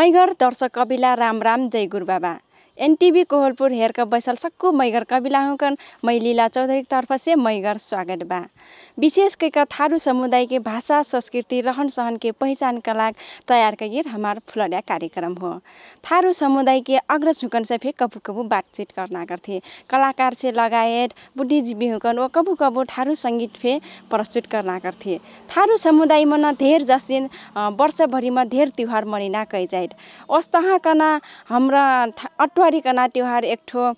मैगर दर्शक कविला राम राम जय गुरुबाबा एनटिभी कोहलपुर हेरका बैसल सक्कु मैगर कविला हुकन मै लीला चौधरी तर्फ से मैगर स्वागत बा विशेष कैका थारू समुदायके भाषा संस्कृति रहन सहनके के पहचान लाग तयार गिर हमार फुलडिया कार्यक्रम हो थारू समुदायके अग्र अग्रज से कबु कबु बातचित करना गर्थे कलाकार से लगायत बुद्धिजीवी हुकन ओ कबु कबु थारू सङ्गीत फे प्रस्तुत करना गर्थे थारू समुदायमा न धेर जसिन वर्षभरिमा धेर त्यौहार मनिना कैजाइट ओस्तहाँ कना हाम्रा अटुवा गरिकन त्यौहार एक ठो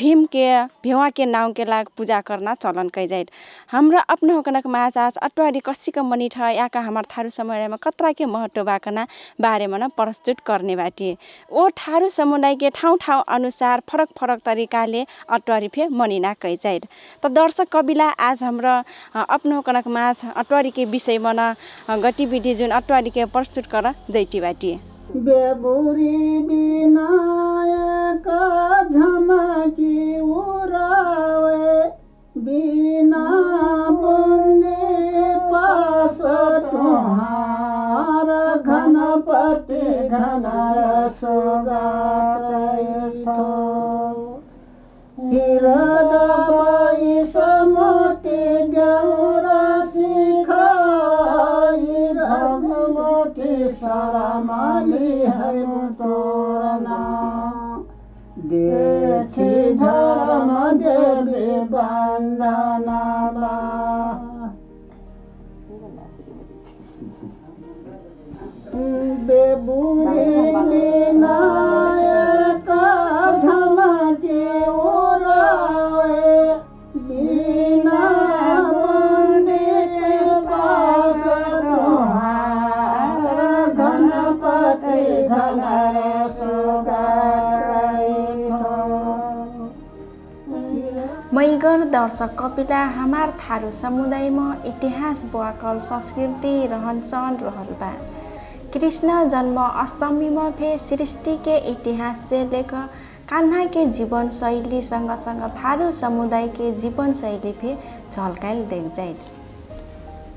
भीम के भेवा के के लाग पूजा गर्न चलन कैजाइट हाम्रो अपना होकनक माचाज अटवारी कसिक मनिठ याका हाम्रो थारू समुदायमा कतरा के महत्त्व बाकना बारेमा न प्रस्तुत गर्ने बाटी ओ थारू समुदायके ठाउँ ठाउँ अनुसार फरक फरक तरिकाले अटवारी फे मनिना कैजाइट त दर्शक कविला आज हाम्रो आफ्नो कनक माझ अटवारीके विषयमा न गतिविधि जुन के प्रस्तुत गर जैटी बाटी बेबुरी बिनायक झमकी उरावे बिना पुण्य पास तुहार घनपति घन रसोगा हिरदा तारा माली है मुटोरना देखी धर्म देवी बंदना बेबूरी लीना दर्शक कपिला हाम्रो थारू समुदायमा इतिहास बुवाकल संस्कृति रहनसहन रहलबा कृष्ण जन्म अष्टमीमा फे सृष्टि के इतिहास से लेकर कान्हा के जीवन शैली सँग सँग थारू समुदाय के जीवन शैली फे झल्काइल देख जाइ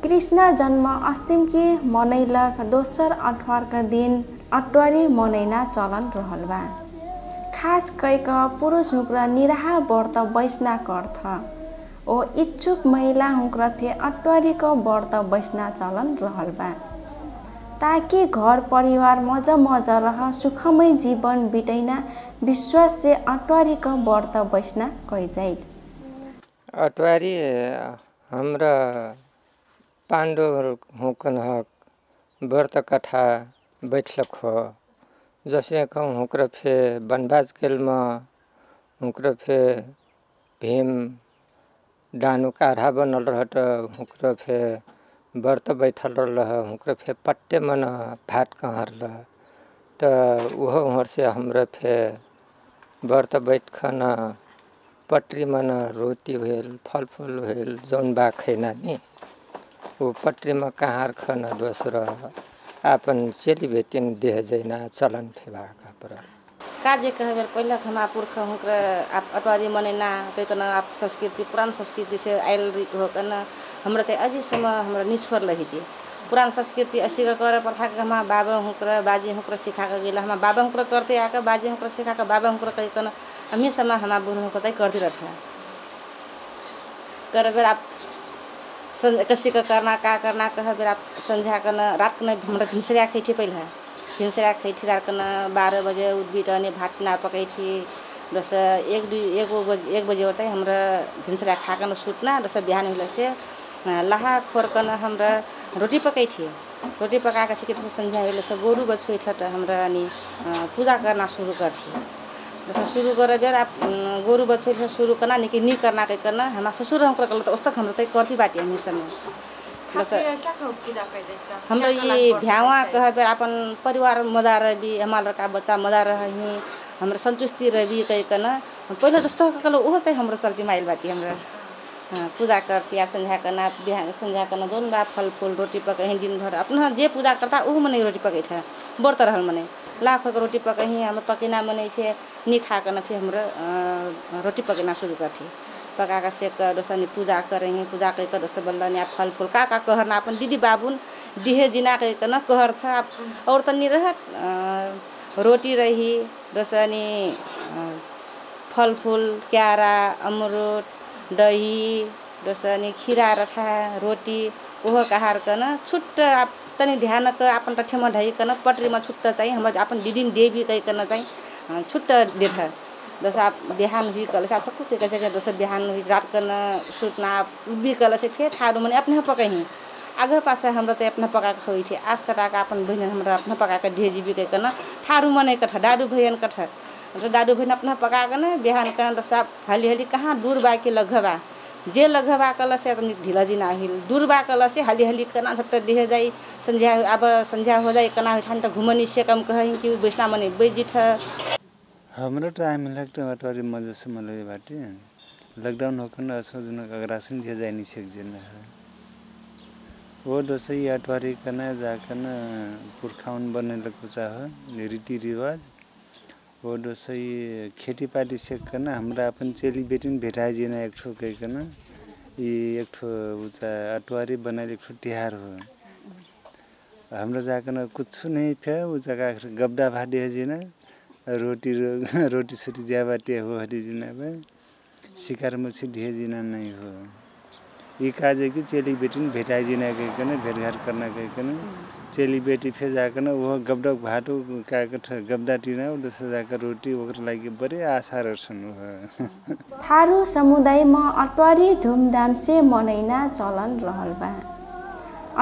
कृष्ण जन्म अष्टमीके के मनैलक दोस्रो अठवारका दिन अटवारी मनैना चलन रहल बा खास कैक पुरुष हुक्र निराह व्रत वैष्णा कर्थ ओ इच्छुक महिला हुँक्रफे अटवारीको व्रत बस्न चलन रहल ताकि घर परिवार मज मज रह सुखमय जीवन बिटैना विश्वास से अटवारीको व्रत बस्न कहि जाइ अट्वारी हाम्रा पाण्डवहरू हुकन हक व्रत कथा बैठलक हो जैसे कहूँ हुक्र फे बनवास भीम डानु काढ़ा बनल रहत हुकरे फे व्रत बैठल रह हुकरे फे पट्टे मन फाट कहर रह त वह से हमरे फे व्रत बैठ खन पटरी मन रोटी भेल फल फूल भेल जौन बा खैना नि वो पटरी में कहार खन दोसर अपन चेली बेटिन देह जैना चलन फेबा का का जे कहबे पहिलक हमरा पुरख हुनकर आप अटवारी मनेना कहिकन आप संस्कृति पुरान से आयल हमरा हाम्रो अजी समय हमरा निछोर लहिते पुरान संस्कृति असीको कर प्रथाके हमरा बाबा हुनकर बाजी हुनकर सिखाके गेल हमरा बाबा हुनकर करते आके बाजी हुनकर सिखाके बाबा हुनकर कहिकन समय हमरा बुढ़ हुनकर चाहिँ करते रह कर बेर आप कसी क करना का करना कह बेर आप समझाकन रात कन हमरा घिसरिया छै पहिला फिन्सरा राखन बाह्र बजे उठबिटने भात ना पकैठी रस एक दुई एक बजे एक बजे होता हमरा भिन्सरा खाकन सुतना रस बिहान होला से लाहा खोरकन हमरा रोटी पकैठी रोटी पकाके के सन्झा होला से गोरु छ त हमरा अनि पूजा गर्न सुरु गर्थी रस सुरु गरेर बेर गोरु बसुइ सुरु करना निकि नी करना के करना हमरा ससुर हम कल त उस्तक हमरा त करती बाटी हमेशा हाम्रो यी ये भ्यावा कहे पर अपन परिवार मजा रहि हमार बच्चा मजा रहि हाम्रो सन्तुष्टि रहि कहिकन पहिला जस्तो कहिले ऊ चाहिँ हाम्रो चल्ती माइल बाटी हाम्रो पूजा गर्छ या सन्ध्याकन बिहान सन्ध्याकन जुन बा फलफुल रोटी पकाइ दिनभर अपना जे पूजा गर्दा ऊ मने रोटी पकै छ व्रत रहल मने लाखको रोटी पकै हाम्रो पकेना मने फेरि निखाकन फेरि हाम्रो रोटी पकेना सुरु गर्थेँ पका का सेक कर पूजा करे हैं पूजा कर कर दोसर बल्ला ने फल फूल का का अपन दीदी बाबुन दिहे जिना के कहर था और तनी रहत रोटी रही दोसर ने फल फूल क्यारा अमरूद दही दोसर ने खीरा रखा रोटी वह कहार कन छुट्ट आप तनी ध्यान कर अपन रठे कन पटरी में छुट्ट चाहिए हम अपन दिदी देवी कही करना चाहिए छुट्ट देता दोसर बिहान भी कल से सब कुछ कैसे कर दोसर बिहान भी रात करना सुतना भी कल से फेर ठाड़ू मने अपने पकही आगे पास हमरा तो अपने पका के होइ छै आस कटा के अपन बहन हमरा अपने पका के भेजी भी कह न ठाड़ू मने कठ दादू भैन कठ तो दादू भैन अपने पका के न बिहान के तो सब हली हली कहाँ दूर बा के लघवा जे लघवा कल से तो ढीला जी ना हिल दूर बा कल से हली हली कना तो देह जाई संध्या अब संध्या हो जाए कना ठान तो घूमनी से कम कहीं कि वैष्णा मने बैजिठ हाम्रो टाइम लाग्थ्यो है वारी मजे से लकडाउन होकन लॉकडाउन होकर असो जो अग्रासन दिया जाए नहीं सीख जेल वो अटवारी कन जाकर न पुरखाउन बनने लग चाह रीति रिवाज वो दोसो ही खेती पाती चेली बेटी भेटाइ जीना एक ठो गइकन यी एक ठो उचा अटवारी बनाए एक ठो तिहार हो हाम्रो जाकन कुच्छु नै फे उ जगह गब्डा भाडी है रोटी रो रोटी सोटी ज्याबाटे हो हरिजिन जिनाबा सिकार मुछी धिए जिना नै हो यी काज कि चेली बेटी ने गइकन जिना भेटघाट गर्न गइकन चेली बेटी फिर जाकर गबडक भाटो का गबडा टिना दोस्रो रोटी ओकर लागि बढी आशा रहेछन् थारू समुदायमा अटवारी धुमधामसे मनैना चलन रहल बा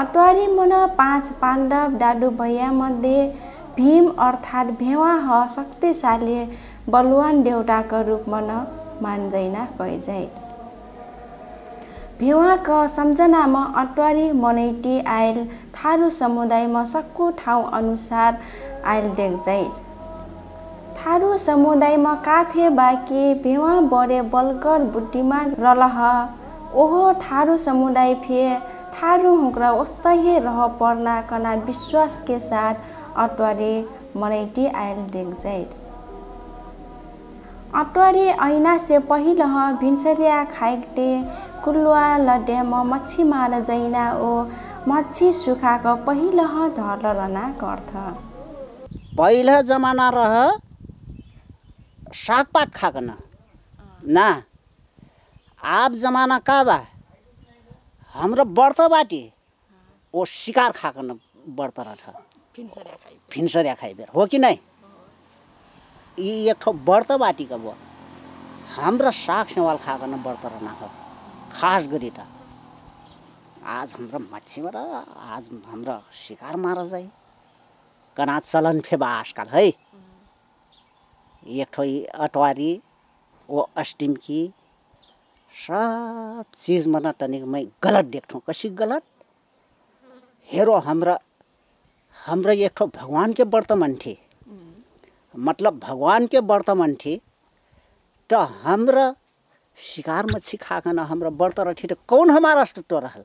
अटवारी मन पाँच पाण्डव डाडु भैया मध्ये भीम अर्थात् ह शक्तिशाली बलवान देउटाको रूपमा न मान्दैन कैजाइ भेवाको सम्झनामा अटवारी मनैटी आयल थारू समुदायमा सक्कु ठाउँ अनुसार आयल डेक्जाइ थारू समुदायमा काफे बाके भेवा बड़े बलकर बुद्धिमान रलह ओहो थारू समुदाय फे थारू हुँक्रा उस्तै रह पर्ना कना विश्वास के साथ अटवारे मरैटी आयल डेगजाइट अटवारे से पहिलह भिन्सरिया खाइते कुल्वा लड्याम मच्छी मार जैना ओ मच्छी सुखाको पहिलह धरलना गर्थ पहिला जमाना रह सागपात खाकना ना आप जमाना का बा हाम्रो बाटी ओ सिकार खाकन व्रत फिन्सर खाइ खाइबेर हो कि नै यी एक ठाउँ व्रत बाटीको भयो हाम्रो साग सेवाल खाएको न व्रत र हो खास गरी त आज हाम्रो मच्छीबाट आज हाम्रो सिकार मार चाहिँ कना चलन फेबा आजकल है एक ठाउँ अटवारी ओ अष्टिमकी सब चिजमा न तनिक मै गलत देख्छौँ कसी गलत हेरो हाम्रा हाम्रो एक ठाउँ भगवान वर्तमान थिए मतलब भगवान वर्तमान थिए त हाम्रो शिकार मत हाम्रो हाम्रो व्रत र ठिक कौन हाम्रो अस्तित्व रहल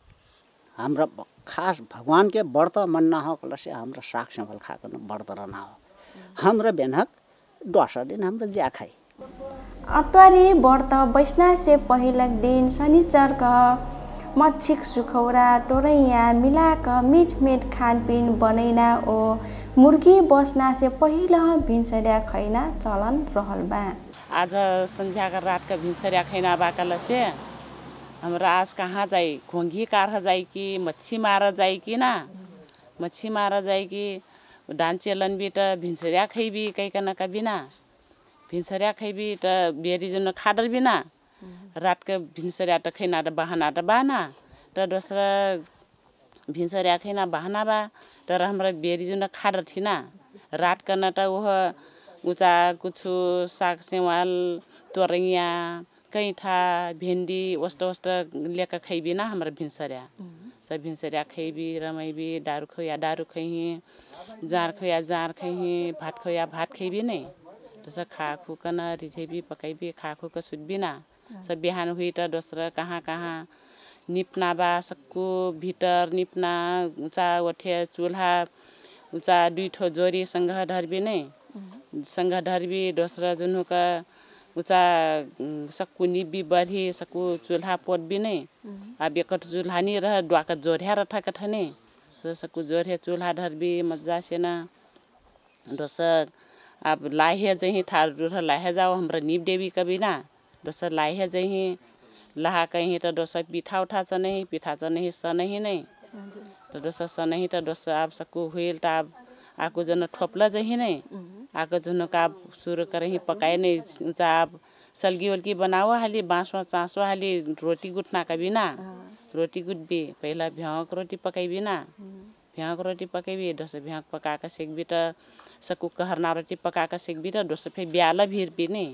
हाम्रो खास भगवान के व्रत मन हो से साग सम्भल खाकन व्रत र हो हाम्रो बेनक दस दिन हाम्रो ज्या खाई अप्तरी व्रत वैष्णा पहिलक दिन शनिचरक मच्छिक सुखौरा टोरैया मिलाक मिठमेट खानपिन बनैना ओ मुर्गी बस्नासे पहिला भिन्सड्या खैना चलन रहल बा आज सन्ध्याको रातका भिन्सड्या खैना बाका लसे हमरा आज कहाँ जाइ घोङ्गी कारह जाइ कि मच्छी मार जाइ कि ना मच्छी मार जाइ कि धान चेलनबी त भिन्सड्या खैबी कैकनका बिना भिन्सड्या खैबी त बेरी जुन खाडर बिना रातके भिन्सरिया त खैना त बहाना त बाना तर दोसरा भिन्सरिया खैना बा तर हाम्रो बेरी जुन खाएर थिना रातको न त ऊ उचा कुछ साग सेवाल तोरैया कैठा भिन्डी वस्तो वस्तो लिएको खैबी न हाम्रो भिन्सरिया सब भिन्सरिया खैबी रमैबी दारु खोया दारु खैही जार खोया जार खैही भात खोया भात खैबी नै त्यसो खा खू रिझेबी पकाइबी खा खुक सब बिहान हुइटा दोस्रो कहाँ कहाँ निप्ना बा सबको भिटर निप्ना उचा ओठे चुल्हा उचा दुईठो जोरी सँग ढर्बी नै सँग ढर्बी दोस्रो जुनुका उचा सक्कु निब्बी बढी सक्कु चुल्हा पोट्बी नै अब एकट चुल्हा नि रह ड्वाका जोर्या र ठ्याक नै सक्कु जोर्या चुल्हा ढर्बी मजा सेन दोस्रो अब लाहे चाहिँ ठार लाहे जाओ हाम्रो निप देवी कबिना दोसर लाइहे जही लहा कहीं त दोसर पिठा उठा सनही पिठा सनही सनही नै तो दोसर सनही त दोसर आप सकु हुइल त आब आको जन ठोपला जही नै आको जन का सुर करही पकाए नै आप सलगी वलगी बनाओ हाली बाँसवा चाँसो हाली रोटी गुठना का ना रोटी गुटबी पहिला भ्याँक रोटी पकाय बिना भ्याँक रोटी बि दोसर भ्याँक पका सेक सेकबी त सकु कहरनाटी पकाएको सेक्बी र दोस्रो फेरि बिहालाई भिर्बी नि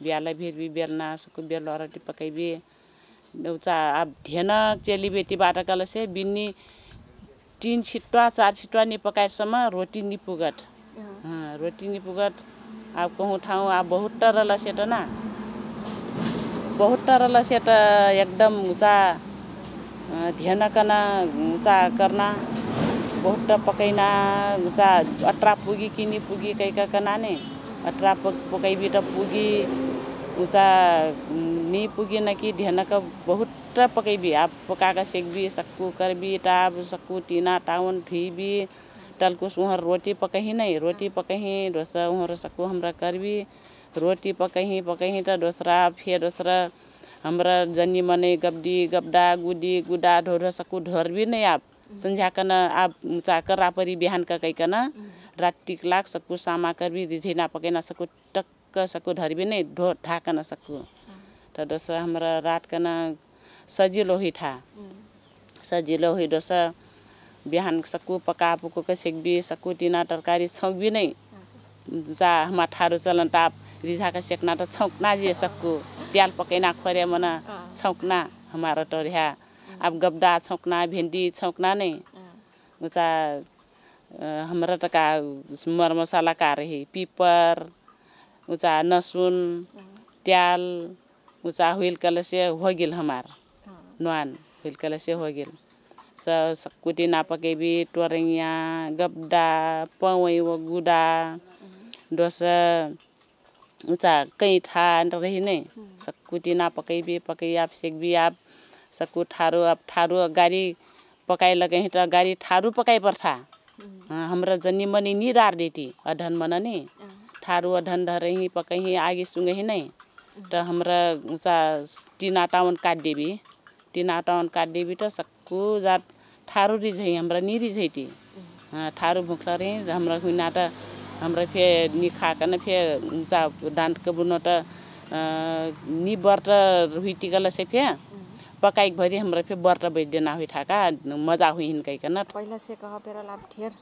बिहालाई भिरबी बेलनासकु बेलुवा रोटी पकाइबि उच्चा अब ध्यान चेलीबेटीबाट कल से बिनी तिन छिटुवा चार छिटुवा निपकाएसम्म रोटी निपुगत रोटी निपुगत अब कहुँ ठाउँ अब बहुत टरलाई सेट न बहुत टरलाई सेट एकदम उचा ध्यानकन उचा कर्ना बहुटा पकैना चा अट्रा पुगी किनी पुगी कना कनाने अट्रा पकैबी त पुगी उचा नि पुगी न कि ढेनक बहुत पकैबी आब पकाक सेक्बी सक्कु करबी टाब सक्कु टिना टाउन ठुइबी टल्कुस उहाँ रोटी पकही नै रोटी पकही डोसा उहाँ सक्कु हमरा करबी रोटी पकही पकही त दोसरा फेर दोसरा हाम्रा जनी मनै गब्डी गब्डा गुडी गुडा ढोर सक्कु ढोरबी नै आप संझाकन आब चाकर रापरी बिहान ककैकन राटिक लाग सकु सामा करबी रिझिना पकैना सकु टक्क सकु धरबी नै ढो न सकु त दोस्रो हमरा रातकन सजिलो होइ ठा सजिलो होइ दोस्रो बिहान सकु पका पुकुक सेक्बी सकु टिना तरकारी छौँकबी नै जा हाम्रा ठारो चलन ताप रिझाका सेक्ना त छौँकना जे सकु त्याल पकैना खोरे मन छौँकना हाम्रो टोर्या अब गब्दा छौँकना भिन्डी छौँकना नै उचा हाम्रा टका मरमसाला का रहे पिपर उचा नसुन ट्याल उचा हुइल कलसे हो गेल हमार नुहान हुइल कलसे हो गेल स सकुटी नापकेबी टोरङ्गिया गब्दा पवै व गुडा डोस उचा कैठा रहे नै सकुटी नापकैबी पकैया सेकबी आब सकु ठारो अब ठारो गाडी पकाइ लगे त गाडी गारी पकाइ पर्था हाम्रो जन्नी मनी नि रार देती अधन मन नि ठारू अधन धरही ही पकाई ही आगे त ही नहीं तो हमारा सा तीन आटावन काट देवी तीन आटावन काट देवी तो सबको जा ठारू रिझाई हमारा नी रिझाई थी ठारू भुखला रही हमारा हुना त हाम्रो फे नी खाकन फिर जा डांट कबुन तो नी बर्त से फे पकाइक भरी हमरा फिर बर्त बैठ ठाका मजा हुई हिन कही पहला से कहा पेरा लाभ ठेर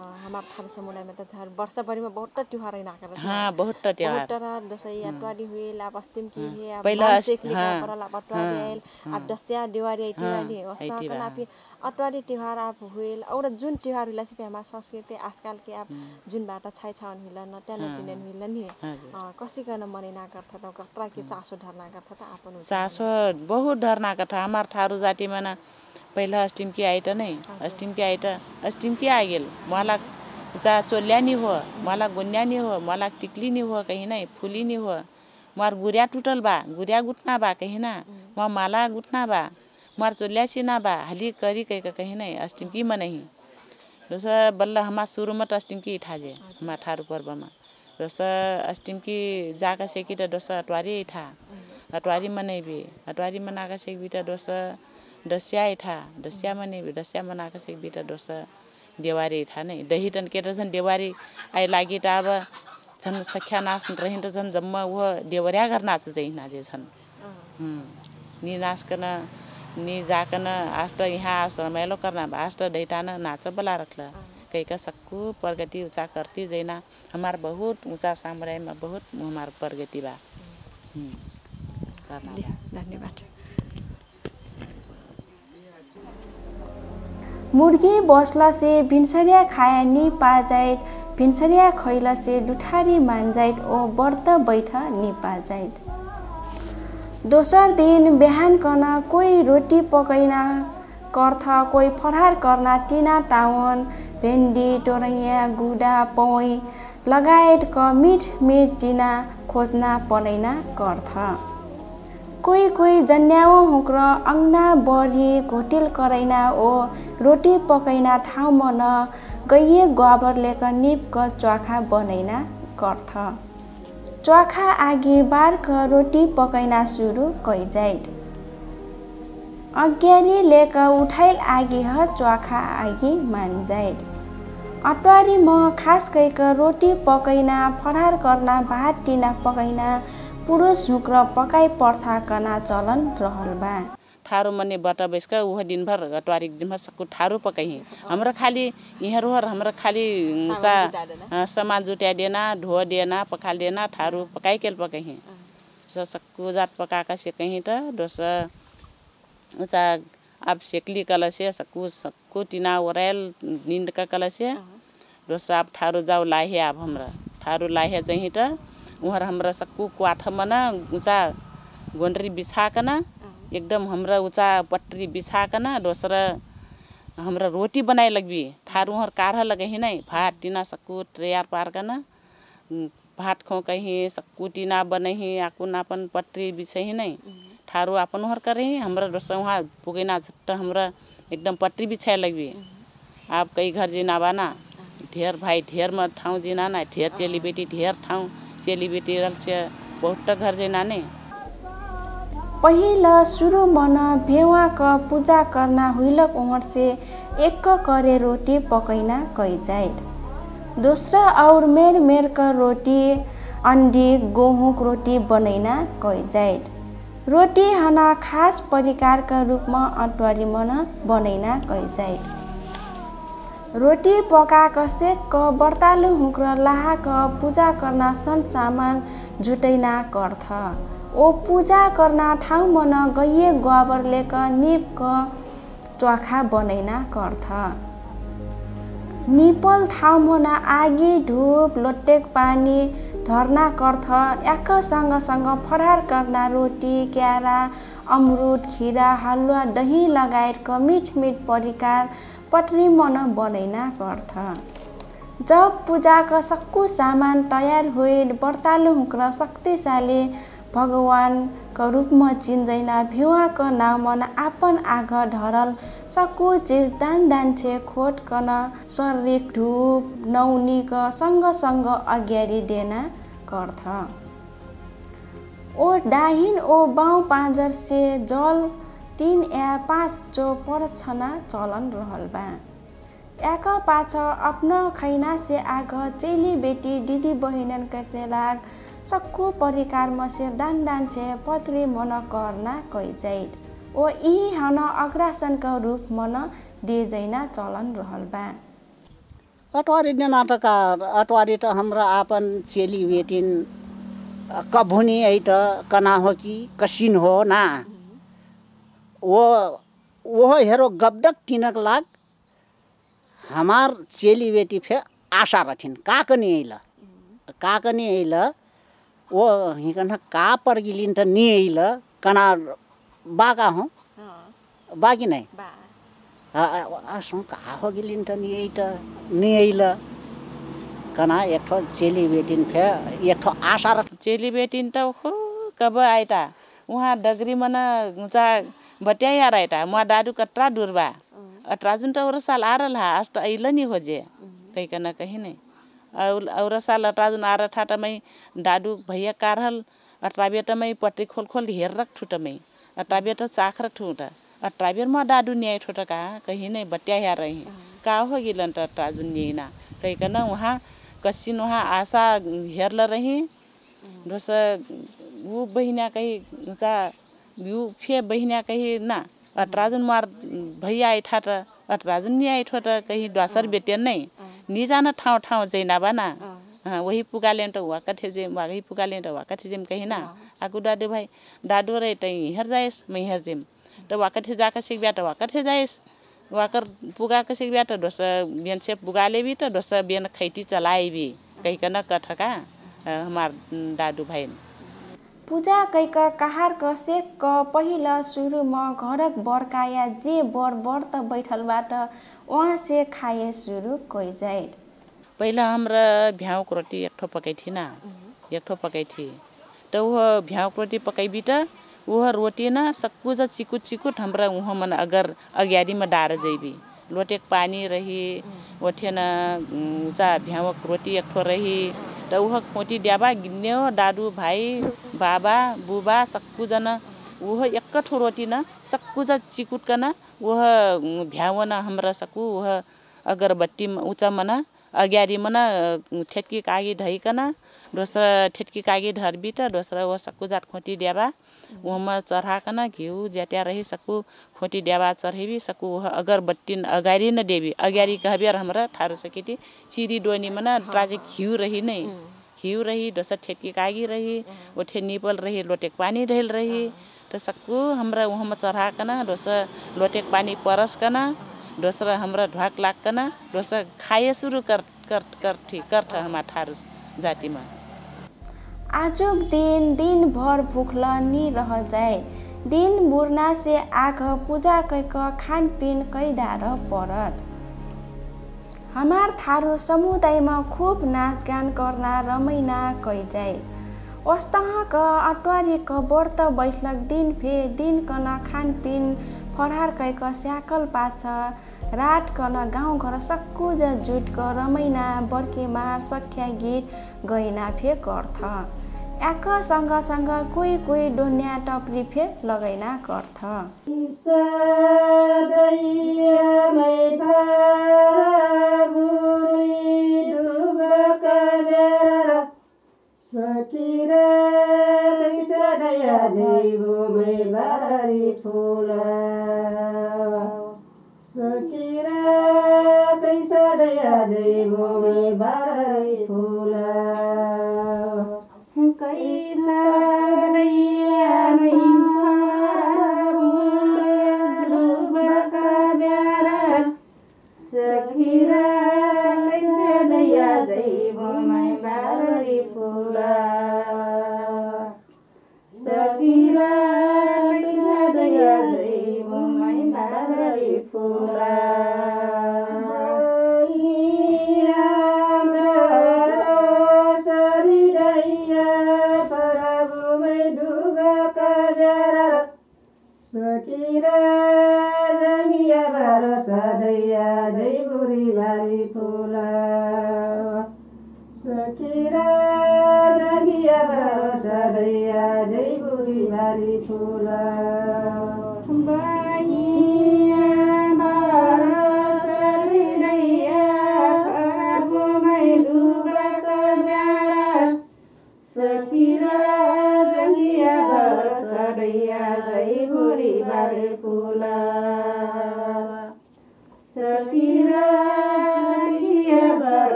हाम्रो थारू समुदायमा त झन् वर्षभरिमा बहुत त्योहार होइन आकर हां बहुत त्योहार बहुत दसैँ अटवाडी हुए ला पश्चिम की हे अब पहिला सेकली का पर ला पटवा गेल अब दसैँ दिवाली दिवाली वस्ता कला पे अटवाडी त्योहार आप हुएल और जुन त्यौहार हुला से हमार संस्कृति आजकल के जुन बाटा छाइ छाउन हिला न त्यहाँ नटिने हिला नि कसै गर्न मनै ना त कत्रा के चासो ढर्ना गर्थ त आफ्नो चासो बहुत ढर्ना गर्थ हाम्रो थारू जातिमा न की पहिला अष्टीमकी आयटं न्हय अष्टीमकी आयटं अष्टीमकी आय गेल मोलाक जा चोल्ल्यांनी हो मोलाक गुन्यांनी हो मोलाक टिकलीनी हो कहीं नहीं फूलीनी हो मोर गुरिया टूटल बा गुरिया गुटना बा कहीं ना वहाँ माला गुटना बा मार चोल्ल्या छीना बा हाली करी कह कहीं नहीं अष्टीमकी में नहीं दोसा बल्ला हमारा शुरू में मत अष्टीमकी इठा जे हमार ठार ऊपर बमा दोसा अष्टीमकी जा का सेकी डोसा अटवारी इठा अटवारी में नहीं भी अटवारी मना नागा सेक तो डोसा दस्याय था दस्या मने दस्या मनाएको छ बिटा डोस देवारी था नै दही टन केटर छन् देवारी आइ लागि त अब छन् सख्या नाच रहिन त छन् जम्मा ऊ देवरिया गर्न नाच चाहिँ नाचे छन् नि नाचकन नि जाकन आष्ट यहाँ आस रमाइलो गर्न आष्ट दैटान नाच बोला रखला कहीं का सक्कू प्रगति उचा करती जैना हमार बहुत उचा साम्राज्यमा बहुत हमार प्रगति बा धन्यवाद मुर्गी बस्ला से भिन्सरिया खायानी पाजाइट भिन्सरिया खैला से डुठारी मान्जाइट ओ व्रत बैठ निपाजाइट दोस्रो दिन बिहान कन कोही रोटी पकैना कर्थ कोही फरहार कर्ना टिना टाउन भेन्डी टोरैया गुडा पौँ लगायतको मिठ मिठ टिना खोज्न पलैना कर्थ कोही कोही जन्याओ हुक्र अङ्ना बढी घोटिल कराइना ओ रोटी पकाइना ठाउँ मन गइए लिएर निपक च्वाखा बनाइना गर्थ च्वाखा आगे बार्क रोटी पकाइना सुरु कैजाइड अज्ञानी लिएर उठाइल आगे ह च्वाखा आगी मान्जाइड अटवारी म खास गइक रोटी पकाइना फरार गर्न भात टिना पकैना पुरुष झुक र पकाइ पर्था कना चलन रहल बा ठारो मने बाटा बैसका वह दिनभर ट्वारिक दिनभर सबको ठारो पकाइ हाम्रो खालि यहाँ रोहर हाम्रो खालि चा सामान जुट्या देना ढो देना पखाल देना ठारो पकाइ केल पकाइ सबको जात पकाएका सेकाइ त दोस उचा अब सेक्ली कलसे सबको सबको टिना ओरायल निन्दका कलसे दोस्रो अब ठारो जाउ लाहे अब हाम्रो ठारो लाहे चाहिँ त वहाँ हमारा सक्कू क्वाठ मना ऊँचा गोंडरी बिछाकना हाँ। एकदम हमारा ऊँचा पटरी बिछाकना दोसरा हमारा रोटी बनाए लगबी ठार वहाँ काढ़ा लगे ही नहीं भात टीना सक्कू ट्रेयर पार करना भात खो कहीं सक्कू टीना बने ही आकुन अपन पटरी बिछे ही नहीं ठारो अपन वहाँ करे ही हमारा दोसरा वहाँ पुगेना झट्ट हमारा एकदम पटरी बिछाए लगबी हाँ। आप कई घर जीना बाना हाँ। ढेर भाई ढेर मत ठाव जीना ना ढेर चली बेटी ढेर ठाऊँ चेली बेटी रल्छे बहुटक घर जे नाने पहिला सुरु मन भेवा क पूजा करना हुइलक उमर से एक करे रोटी पकैना कइ दोस्रो दोस्रा और मेर मेर क रोटी अन्डी गहुँक रोटी बनैना कइ रोटी हना खास परिकारका रूपमा अटवारी मन बनैना कइ रोटी पकाएको सेक व्रतालु हुँक्र लाहाक पूजा गर्न सन सामान जुटैना गर्थ ओ पूजा गर्न ठाउँ मन गइए गोबर लेक क च्वाखा बनैना गर्थ निपल ठाउँ मन आगी ढुप लोटेक पानी धर्ना गर्थ याक सँग फरार गर्न रोटी क्यारा अमरुद खिरा हलुवा दही लगायतको मिठ मिठ परिकार पत्नी मन बनैना गर्थ जब पूजाको सक्कु सामान तयार हुए व्रतालु हुँक्र शक्तिशाली भगवान्को रूपमा चिन्दैन भिउवाको नामन आफन आग ढरल सक्कु चिज दान दान छे खोटकन सर्री ढुप नौनीक सँगसँग अग्यारी डेना गर्थ ओ डाहिन ओ बाउ पाँजर से जल तीन या पाँच जो परछना चलन रहल बा एक पाछ अपना खैना से आग चेली बेटी दिदी बहिनन कटने लाग सक्कु परिकार मसे दान दान से पत्री मन करना कै ओ यी हन अग्रासनका रूप मन दे जैना चलन रहल बा अटवारी नाटक अटवारी त हाम्रो आपन चेली बेटिन कभुनी है त कना हो कि कसिन हो ना ओ ओह हेरो गबडक टिनक लाग हमार चेली बेटी फे आशा रथिन का कनी अइल का कनी अइल वो हिकन का पर गिलिन त नि अइल कना बाका हूँ बाकी नै आसो का हो गिलिन त नि अइ त नि अइल कना एक ठो चेली बेटिन फे एक ठो आशा रथ चेली बेटिन त हो कब आइता उहाँ डगरी मना चा ಬಟ್ಯಾಯಾರ ಆಯ್ಟ ಮಾಡು ಕಟ್ರಾ ಡುರ್ವಾ जुन त औरो साल आ रहल हा आज त अल नहीं हो जे कहि का ना कहीं नहीं और औरो साल अट्राजुन आ रहा था मैं दादू भैया का रहल अट्राबिया तो मैं पट्टी खोल खोल हेर रख ठू तो मैं अट्राबिया तो चाख रख ठू तो अट्राबियर में दादू न्याय ठो का कहीं रही का हो त तो अट्राजुन न्याय ना कहीं का ना कसिन कच्चिन आशा हेरल रही ढोसा उ बहिना कहीं यू फे बहिण्या काही ना अठराजून मार भैया ऐठाट अठराजून नी ऐठोट काही डॉसर बेटेन नाही नी जाणं ठाव ठाव जे ना बा ना हाँ वही पुगाले तो हुआ कठे जेम वही पुगाले तो हुआ कठे जेम कहीं ना आकू दादू भाई दादू रे तई हर जाइस मैं हर जेम तो वाकट से जाकर सीख बैठा वाकट से जाइस वाकर पुगा कर सीख बैठा डोस बियन से पुगाले भी तो डोस बियन खैटी चलाए भी हाँ। कहीं कना न कठका हमार दादू भाई पूजा कैक कहार सेक क पहिल म घरक बरकाया जे बर व्रत बैठलबाट वहाँ से खाए सुरु कोइ जाय पहिला हमरा भ्याउक रोटी एक ठो पकाइ थिएन एक ठो पकाइ थिए त वह भ्याउक रोटी पकाइबी त वह रोटी न सक्कुज चिकुट चिकुट हमरा वहाँ मन अगर अग्यारीमा डार जैबी लोटेक पानी रही ओठे न उचा भ्याउक रोटी एक ठो रही त उह खोटी ड्याबा घिन्यो दादु भाइ बाबा बुबा सक्कुजना उह एक्क रोटी न सक्कुज चिकुटकन उह भ्यावना हाम्रा सकु उह अगरबत्ती उचमन अग्यारी मना ठेटकी कागी धइकन दोस्रो ठेटकी कागी धरबिट दोस्रो ऊ सक्कु जात खोटी ड्याबा उहाँमा चढ़ाकन घिउ जट्या रही सकु खोटी डेवा चढ़ेबी सकु अगर बट्टी अगारी न देवी अगारी कहबे और हमरा ठारो सकेती चिरी डोनी न ट्राजे घिउ रही नै घिउ रही डोसा ठेकी कागी रही ओठे निपल रही लोटेक पानी ढेल रही त सकु हमरा उहाँमा चढ़ाकन डोसा लोटेक पानी परसकन दोसरा हमरा ढ्वाक लाग्कन दोसरा खाए सुरु कर कर कर ठीक कर हमारा जातिमा आजुक दिन दिनभर भुखलनी रह जाए दिन बुरना से आग पूजा कैक खानपिन कैदार परत हमार थारू समुदायमा खुब नाचगान गर्न रमैना कैजाए अटवारी क व्रत बैठक दिन फे दिन कन खानपिन फरार कैक स्याकल पाछ रात कन गाउँ घर सक्कु जुटक रमैना बर्केमार सख्या गीत गैना फे गर्थ एक सँग सँग कोही कोही डोन्या टप्री फेर लगाइना गर्थ दया भूमि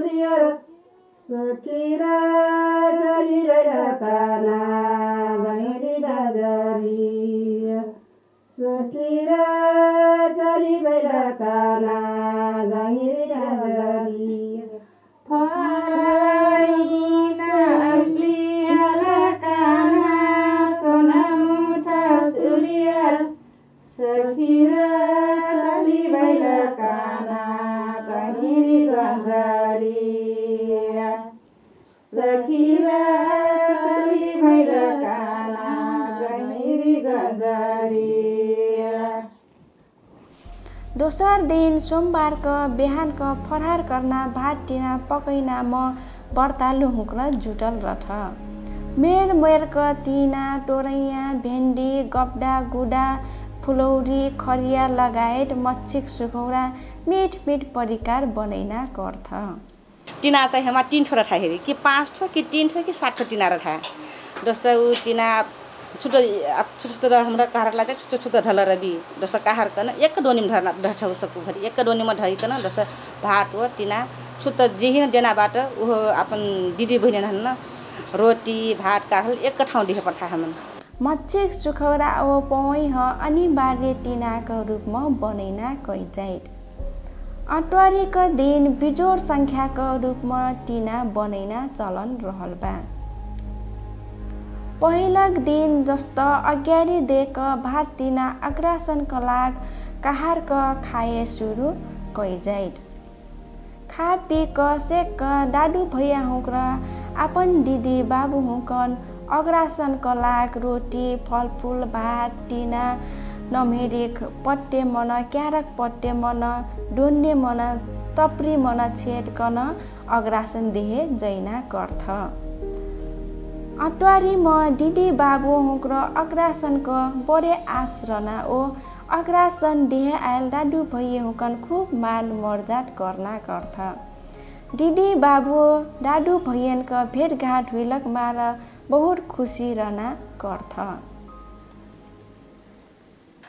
दुनिया सकेर चलिरहेर पाना बहिनी काना दोस्रो दिन सोमबारको बिहानको फरहार गर्न भात टिना पकैना म बर्ता लुहुक जुटल रथ मेर मेरको तिना टोरैया भेन्डी गप्डा गुडा फुलौरी खरिया लगायत मच्छिक सुखौरा मिठ मिठ परिकार बनैना गर्थ टिना चाहिँ हेमा तिन ठो रठा कि पाँच थो कि तिन थो कि सात छ टिना थाहा दोस्रो टिना छुट्टो छुट्टा छुट्टा हमरा कहर लागे छुट्टा छुट्टा ढल रबी दस कहर एक डोनी में ढठाउ एक डोनी ढइकन ढही दस भात हो टिना छुट्टा जेहीन डेनाबाट ऊ आफ्नो अपन बहिनी हाल्न रोटी भात काहल एक ठाउँ दिए पर्थ हामी मच्छेक सुखौरा ओ पै ह अनिवार्य टिनाको रूपमा बनैना कैजाइट अटवारीको दिन बिजोर सङ्ख्याको रूपमा टिना बनैना चलन रहल बा पहिलक दिन जस्तो अज्ञानी देख भात दिन अग्रासनको लाग कहारक खाए सुरु कैजाइ खा पिक सेक डाडु भैया हुँक र आफन दिदी बाबु हुँकन अग्रासनको लाग रोटी फलफुल भात टिना नमेरिक पट्टे मन क्यारक पट्टे मन डोन्ने मन तप्री मन छेटकन अग्रासन देहे जैना गर्थ म डिडी बाबु हुँक्रो अग्रासनको बडे आश्रना ओ अग्रासन डेह आयल डाडु भइ हुकन खुब मान मर्जात गर्ना गर्थ दिदी बाबु डाडु भैयनको भेटघाट हुलक मार बहुत खुसी रहना गर्थ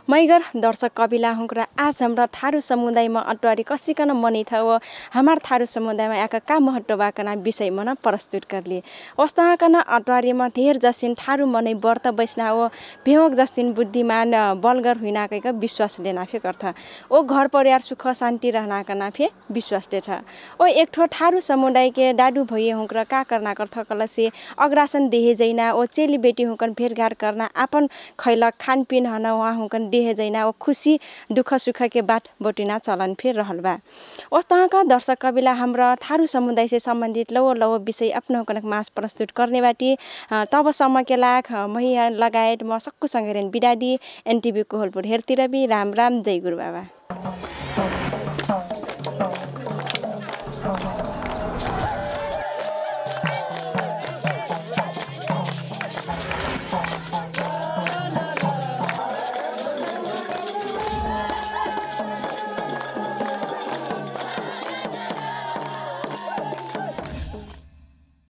मैगर दर्शक कवि लाहुङ र आज हाम्रो थारू समुदायमा अटवारी कसिकन मनै थ हाम्रा थारू समुदायमा याका का महत्त्व बाकना विषय मन प्रस्तुत गर्ले वस्तुकन अटवारीमा धेर जसिन थारू मनै व्रत बैसना हो भेवक जसिन बुद्धिमान बलगर हुइनाकैको विश्वास नाफे गर्थ ओ घर परिवार सुख शान्ति रहनाका नाफे विश्वास छ ओ एक ठो थारू समुदायके डाडु भइए हुँक्र र का कर्ना गर्थ कलसे अग्रासन देहे जैना ओ चेली चेलीबेटी हुँकन भेटघाट गर्न आफन खैलक खानपिन हन उहाँ हुँकन डिहे जैना ओ खुशी दुःख सुख के बाट बोटिना चलन फिर रहल बा उस तहका दर्शक कविला हाम्रा थारू समुदाय से सम्बन्धित लौ लौ विषय आफ्नो कनक मास प्रस्तुत गर्ने बाटी तबसम्म के लाख मैया लगायत म सक्कुसँग बिडाडी एनटिभी कोहलपुर हेरतिर बि राम राम जय गुरु बाबा